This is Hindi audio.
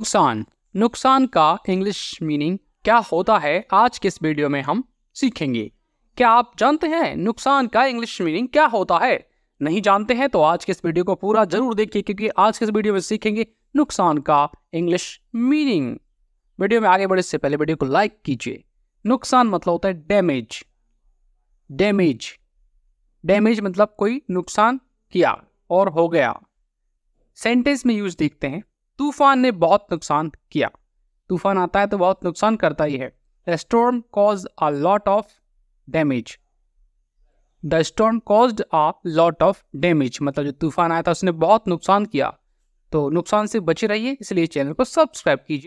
नुकसान नुकसान का इंग्लिश मीनिंग क्या होता है आज के इस वीडियो में हम सीखेंगे क्या आप जानते हैं नुकसान का इंग्लिश मीनिंग क्या होता है नहीं जानते हैं तो आज के इस वीडियो को पूरा जरूर देखिए क्योंकि आज के इस वीडियो में सीखेंगे नुकसान का इंग्लिश मीनिंग वीडियो में आगे बढ़े से पहले वीडियो को लाइक कीजिए नुकसान मतलब होता है डैमेज डैमेज डैमेज मतलब कोई नुकसान किया और हो गया सेंटेंस में यूज देखते हैं तूफान ने बहुत नुकसान किया तूफान आता है तो बहुत नुकसान करता ही है the storm cause a lot of damage the storm cause a lot of damage मतलब जो तूफान आया था उसने बहुत नुकसान किया तो नुकसान से बचे रहिए इसलिए चैनल को सब्सक्राइब कीजिए